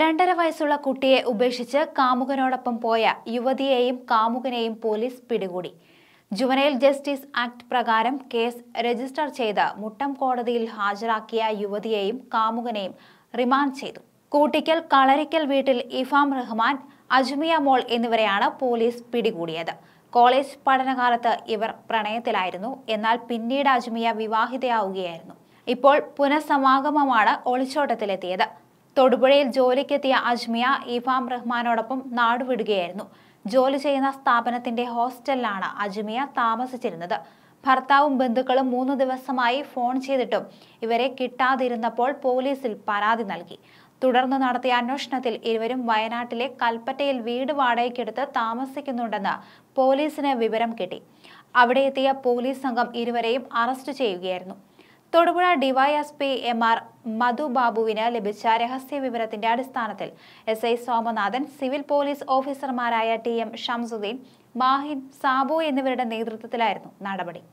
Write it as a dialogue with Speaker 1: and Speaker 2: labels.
Speaker 1: രണ്ടര വയസ്സുള്ള കുട്ടിയെ ഉപേക്ഷിച്ച് കാമുകനോടൊപ്പം പോയ യുവതിയെയും കാമുകനെയും പോലീസ് പിടികൂടി ജുവനൈൽ ജസ്റ്റിസ് ആക്ട് പ്രകാരം കേസ് രജിസ്റ്റർ ചെയ്ത് മുട്ടം കോടതിയിൽ ഹാജരാക്കിയ യുവതിയെയും കാമുകനെയും റിമാൻഡ് ചെയ്തു കൂട്ടിക്കൽ കളരിക്കൽ വീട്ടിൽ ഇഫാം റഹ്മാൻ അജ്മിയ മോൾ എന്നിവരെയാണ് പോലീസ് പിടികൂടിയത് കോളേജ് പഠനകാലത്ത് ഇവർ പ്രണയത്തിലായിരുന്നു എന്നാൽ പിന്നീട് അജ്മിയ വിവാഹിതയാവുകയായിരുന്നു ഇപ്പോൾ പുനഃസമാഗമമാണ് ഒളിച്ചോട്ടത്തിലെത്തിയത് തൊടുപുഴയിൽ ജോലിക്കെത്തിയ അജ്മിയ ഇഫാം റഹ്മാനോടൊപ്പം നാടുവിടുകയായിരുന്നു ജോലി ചെയ്യുന്ന സ്ഥാപനത്തിന്റെ ഹോസ്റ്റലിലാണ് അജ്മിയ താമസിച്ചിരുന്നത് ഭർത്താവും ബന്ധുക്കളും മൂന്ന് ദിവസമായി ഫോൺ ചെയ്തിട്ടും ഇവരെ കിട്ടാതിരുന്നപ്പോൾ പോലീസിൽ പരാതി നൽകി തുടർന്ന് നടത്തിയ അന്വേഷണത്തിൽ ഇരുവരും വയനാട്ടിലെ കൽപ്പറ്റയിൽ വീട് വാടകയ്ക്കെടുത്ത് താമസിക്കുന്നുണ്ടെന്ന് പോലീസിന് വിവരം കിട്ടി അവിടെ എത്തിയ പോലീസ് സംഘം ഇരുവരെയും അറസ്റ്റ് ചെയ്യുകയായിരുന്നു തൊടുപുഴ ഡിവൈഎസ്പി എം ആർ മധുബാബുവിന് ലഭിച്ച രഹസ്യ വിവരത്തിന്റെ അടിസ്ഥാനത്തിൽ S I Somanathan civil police ഓഫീസർമാരായ ടി എം ഷംസുദ്ദീൻ മാഹിൻ സാബു എന്നിവരുടെ നേതൃത്വത്തിലായിരുന്നു നടപടി